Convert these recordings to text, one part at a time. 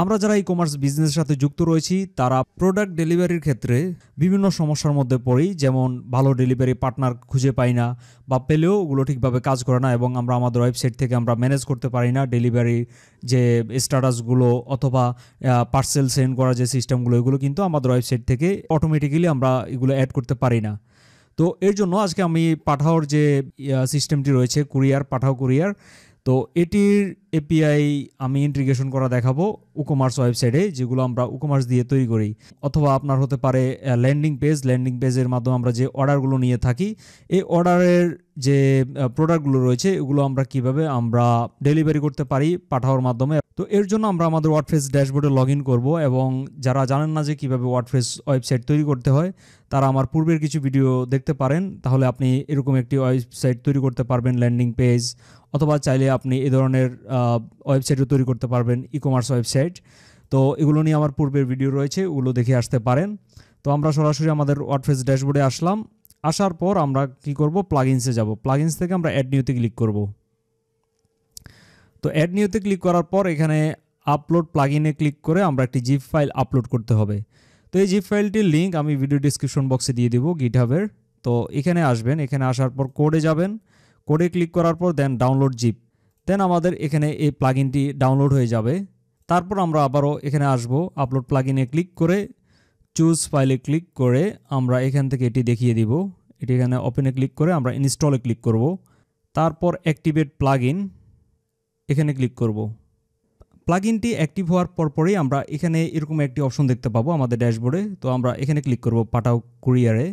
আমরা যারা e commerce বিজনেসের সাথে যুক্ত রয়েছি তারা প্রোডাক্ট ডেলিভারির ক্ষেত্রে বিভিন্ন সমস্যার মধ্যে পড়ি যেমন ভালো ডেলিভারি পার্টনার খুঁজে পাই না বা পেলেও ওগুলো ঠিকভাবে কাজ করে না এবং আমরা আমাদের ওয়েবসাইট থেকে আমরা ম্যানেজ করতে পারি না ডেলিভারি যে স্ট্যাটাসগুলো অথবা পার্সেল সেন্ড করার যে সিস্টেমগুলো এগুলো কিন্তু আমাদের ওয়েবসাইট থেকে অটোমেটিক্যালি আমরা এগুলো অ্যাড করতে পারি না তো এর জন্য আজকে আমি পাঠাওর যে সিস্টেমটি রয়েছে কুরিয়ার পাঠাও কুরিয়ার তো এটির এপিআই আমি ইন্টিগ্রেশন করা দেখাবো উকমার্স ওয়েবসাইটে যেগুলো আমরা উকমার্স দিয়ে তৈরি করি অথবা আপনার হতে পারে ল্যান্ডিং পেজ ল্যান্ডিং পেজের মাধ্যমে আমরা যে অর্ডারগুলো নিয়ে থাকি এই অর্ডারের যে প্রোডাক্টগুলো রয়েছে এগুলো আমরা কিভাবে আমরা ডেলিভারি করতে পারি পাঠাওয়ার মাধ্যমে তো এর জন্য আমরা আমাদের ওয়ার্ডফ্রেস ড্যাশবোর্ডে লগ ইন করবো এবং যারা জানেন না যে কীভাবে ওয়ার্ডফ্রেস ওয়েবসাইট তৈরি করতে হয় তারা আমার পূর্বের কিছু ভিডিও দেখতে পারেন তাহলে আপনি এরকম একটি ওয়েবসাইট তৈরি করতে পারবেন ল্যান্ডিং পেজ অথবা চাইলে আপনি এ ধরনের ওয়েবসাইটও তৈরি করতে পারবেন ই কমার্স ওয়েবসাইট তো এগুলো নিয়ে আমার পূর্বের ভিডিও রয়েছে ওগুলো দেখে আসতে পারেন তো আমরা সরাসরি আমাদের ওয়ার্ডফ্রেস ড্যাশবোর্ডে আসলাম আসার পর আমরা কি করব প্লাগিনসে যাব প্লাগিনস থেকে আমরা অ্যাড নিউতে ক্লিক করব তো অ্যাড নিউতে ক্লিক করার পর এখানে আপলোড প্লাগিনে ক্লিক করে আমরা একটি জিপ ফাইল আপলোড করতে হবে তো এই জিপ ফাইলটির লিঙ্ক আমি ভিডিও ডিসক্রিপশন বক্সে দিয়ে দিব গিটহাবের তো এখানে আসবেন এখানে আসার পর কোডে যাবেন কোডে ক্লিক করার পর দেন ডাউনলোড জিপ দেন আমাদের এখানে এই প্লাগিনটি ডাউনলোড হয়ে যাবে তারপর আমরা আবারও এখানে আসব আপলোড প্লাগিনে ক্লিক করে চুজ ফাইলে ক্লিক করে আমরা এখান থেকে এটি দেখিয়ে দিব এটি এখানে ওপেনে ক্লিক করে আমরা ইনস্টলে ক্লিক করব তারপর অ্যাক্টিভেট প্লাগ এখানে ক্লিক করব প্লাগ ইনটি অ্যাক্টিভ হওয়ার পরপরই আমরা এখানে এরকম একটি অপশন দেখতে পাবো আমাদের ড্যাশবোর্ডে তো আমরা এখানে ক্লিক করব পাঠাও কুরিয়ারে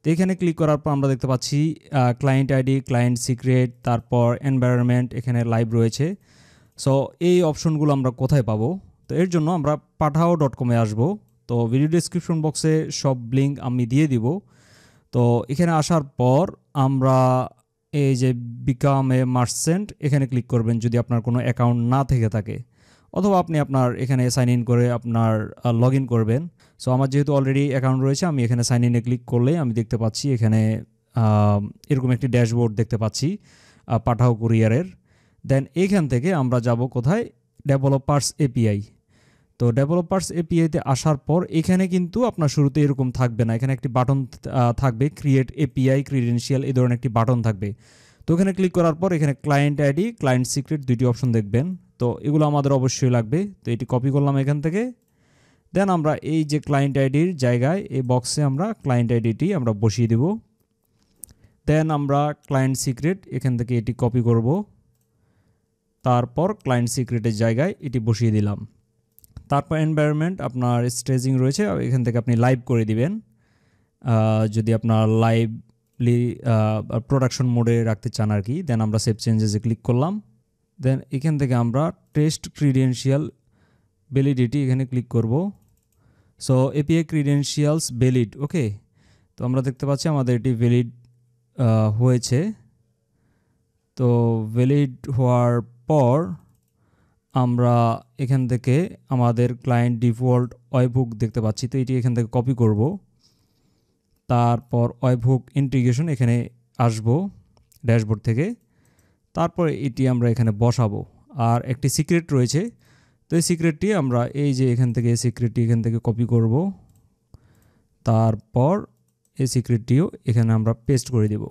তো এখানে ক্লিক করার পর আমরা দেখতে পাচ্ছি ক্লায়েন্ট আইডি ক্লায়েন্ট সিক্রেট তারপর এনভায়রনমেন্ট এখানে লাইভ রয়েছে সো এই অপশনগুলো আমরা কোথায় পাবো তো এর জন্য আমরা পাঠাও ডট কমে আসবো তো ভিডিও ডিসক্রিপশন বক্সে সব লিঙ্ক আমি দিয়ে দিব তো এখানে আসার পর আমরা এই যে বিকাম এ মার্সেন্ট এখানে ক্লিক করবেন যদি আপনার কোনো অ্যাকাউন্ট না থেকে থাকে অথবা আপনি আপনার এখানে সাইন ইন করে আপনার লগ ইন করবেন সো আমার যেহেতু অলরেডি অ্যাকাউন্ট রয়েছে আমি এখানে সাইন ইনে ক্লিক করলে আমি দেখতে পাচ্ছি এখানে এরকম একটি ড্যাশবোর্ড দেখতে পাচ্ছি পাঠাও কুরিয়ারের দেন এখান থেকে আমরা যাব কোথায় ডেভেলপার্স এপিআই তো ডেভেলপার্স আইতে আসার পর এখানে কিন্তু আপনার শুরুতে এরকম থাকবে না এখানে একটি বাটন থাকবে ক্রিয়েট এপিআই ক্রিডেন্সিয়াল এই ধরনের একটি বাটন থাকবে তো এখানে ক্লিক করার পর এখানে ক্লায়েন্ট আইডি ক্লায়েন্ট সিক্রেট দুইটি অপশন দেখবেন তো এগুলো আমাদের অবশ্যই লাগবে তো এটি কপি করলাম এখান থেকে দেন আমরা এই যে ক্লায়েন্ট আইডির জায়গায় এই বক্সে আমরা ক্লায়েন্ট আইডিটি আমরা বসিয়ে দেব দেন আমরা ক্লায়েন্ট সিক্রেট এখান থেকে এটি কপি করব তারপর ক্লায়েন্ট সিক্রেটের জায়গায় এটি বসিয়ে দিলাম তারপর এনভায়রনমেন্ট আপনার স্টেজিং রয়েছে এখান থেকে আপনি লাইভ করে দিবেন যদি আপনার লাইভলি প্রোডাকশন মোডে রাখতে চান আর কি দেন আমরা সেভ চেঞ্জেসে ক্লিক করলাম দেন এখান থেকে আমরা টেস্ট ক্রিডেন্সিয়াল ভ্যালিডিটি এখানে ক্লিক করব so API credentials valid okay তো আমরা দেখতে পাচ্ছি আমাদের এটি ভ্যালিড হয়েছে তো ভ্যালিড হওয়ার পর আমরা এখান থেকে আমাদের ক্লায়েন্ট ডিফল্ট ওয়েবহুক দেখতে পাচ্ছি তো এটি এখান থেকে কপি করব তারপর ওয়েবহুক ইন্টিগ্রেশন এখানে আসব ড্যাশবোর্ড থেকে তারপর এটি আমরা এখানে বসাবো আর একটি সিক্রেট রয়েছে তো এই সিক্রেটটি আমরা এই যে এখান থেকে এই সিক্রেটটি এখান থেকে কপি করব তারপর এই সিক্রেটটিও এখানে আমরা পেস্ট করে দেব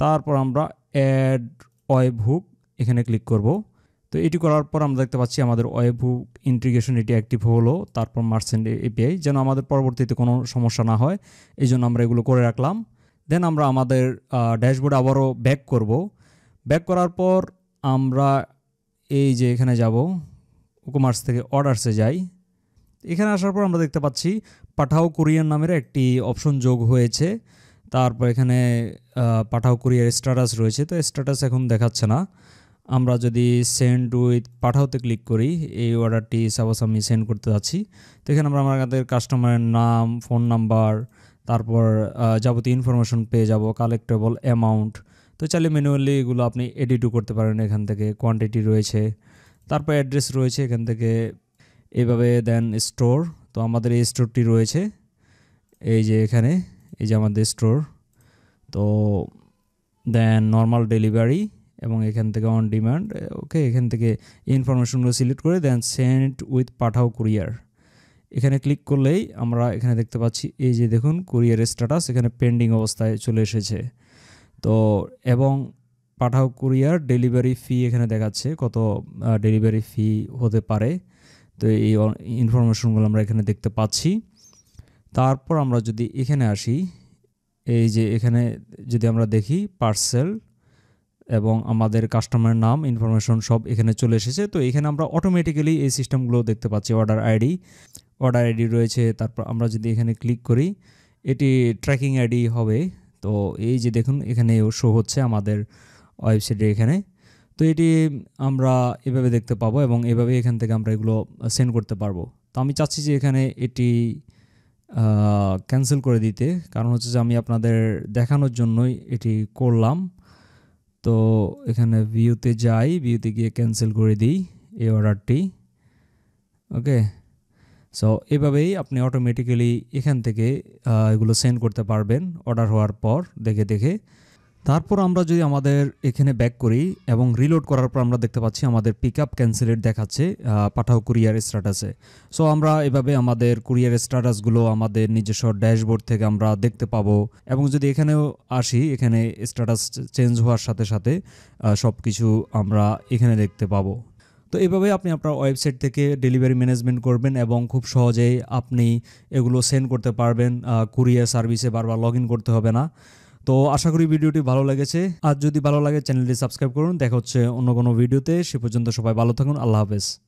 তারপর আমরা অ্যাড অয়ভুক এখানে ক্লিক করবো তো এটি করার পর আমরা দেখতে পাচ্ছি আমাদের ওয়েব ইন্টিগ্রেশন এটি অ্যাক্টিভ হলো তারপর মার্সেন্ট এপিআই যেন আমাদের পরবর্তীতে কোনো সমস্যা না হয় এই জন্য আমরা এগুলো করে রাখলাম দেন আমরা আমাদের ড্যাশবোর্ডে আবারও ব্যাক করব ব্যাক করার পর আমরা এই যে এখানে যাব ওকমার্স থেকে অর্ডার্সে যাই এখানে আসার পর আমরা দেখতে পাচ্ছি পাঠাও কোরিয়ান নামের একটি অপশন যোগ হয়েছে তারপর এখানে পাঠাও কুরিয়ার স্ট্যাটাস রয়েছে তো স্ট্যাটাস এখন দেখাচ্ছে না আমরা যদি সেন্ড উইথ পাঠাওতে ক্লিক করি এই অর্ডারটি সাপোজ আমি সেন্ড করতে যাচ্ছি তো এখানে আমরা আমাদের কাস্টমারের নাম ফোন নাম্বার তারপর যাবতীয় ইনফরমেশন পেয়ে যাব কালেক্টেবল অ্যামাউন্ট তো চাইলে ম্যানুয়ালি এগুলো আপনি এডিটও করতে পারেন এখান থেকে কোয়ান্টিটি রয়েছে তারপর অ্যাড্রেস রয়েছে এখান থেকে এইভাবে দেন স্টোর তো আমাদের এই স্টোরটি রয়েছে এই যে এখানে এই যে আমাদের স্টোর তো দেন নর্মাল ডেলিভারি এবং এখান থেকে অন ডিমান্ড ওকে এখান থেকে ইনফরমেশনগুলো সিলেক্ট করে দেন সেন্ড উইথ পাঠাও কুরিয়ার এখানে ক্লিক করলেই আমরা এখানে দেখতে পাচ্ছি এই যে দেখুন কুরিয়ারের স্ট্যাটাস এখানে পেন্ডিং অবস্থায় চলে এসেছে তো এবং পাঠাও কুরিয়ার ডেলিভারি ফি এখানে দেখাচ্ছে কত ডেলিভারি uh, ফি হতে পারে তো এই ইনফরমেশনগুলো আমরা এখানে দেখতে পাচ্ছি তারপর আমরা যদি এখানে আসি এই যে এখানে যদি আমরা দেখি পার্সেল এবং আমাদের কাস্টমার নাম ইনফরমেশন সব এখানে চলে এসেছে তো এখানে আমরা অটোমেটিক্যালি এই সিস্টেমগুলো দেখতে পাচ্ছি অর্ডার আইডি অর্ডার আইডি রয়েছে তারপর আমরা যদি এখানে ক্লিক করি এটি ট্র্যাকিং আইডি হবে তো এই যে দেখুন এখানে শো হচ্ছে আমাদের ওয়েবসাইটে এখানে তো এটি আমরা এভাবে দেখতে পাবো এবং এভাবে এখান থেকে আমরা এগুলো সেন্ড করতে পারবো তো আমি চাচ্ছি যে এখানে এটি ক্যান্সেল করে দিতে কারণ হচ্ছে যে আমি আপনাদের দেখানোর জন্যই এটি করলাম তো এখানে ভিউতে যাই ভিউতে গিয়ে ক্যান্সেল করে দিই এই অর্ডারটি ওকে সো এভাবেই আপনি অটোমেটিক্যালি এখান থেকে এগুলো সেন্ড করতে পারবেন অর্ডার হওয়ার পর দেখে দেখে তারপর আমরা যদি আমাদের এখানে ব্যাক করি এবং রিলোড করার পর আমরা দেখতে পাচ্ছি আমাদের পিক আপ ক্যান্সেলেট দেখাচ্ছে পাঠাও কুরিয়ার স্ট্যাটাসে সো আমরা এভাবে আমাদের কুরিয়ার স্ট্যাটাসগুলো আমাদের নিজস্ব ড্যাশবোর্ড থেকে আমরা দেখতে পাবো এবং যদি এখানেও আসি এখানে স্ট্যাটাস চেঞ্জ হওয়ার সাথে সাথে সব কিছু আমরা এখানে দেখতে পাবো তো এভাবে আপনি আপনার ওয়েবসাইট থেকে ডেলিভারি ম্যানেজমেন্ট করবেন এবং খুব সহজেই আপনি এগুলো সেন্ড করতে পারবেন কুরিয়ার সার্ভিসে বারবার লগ করতে হবে না তো আশা করি ভিডিওটি ভালো লেগেছে আর যদি ভালো লাগে চ্যানেলটি সাবস্ক্রাইব করুন দেখা হচ্ছে অন্য কোনো ভিডিওতে সে পর্যন্ত সবাই ভালো থাকুন আল্লাহ হাফেজ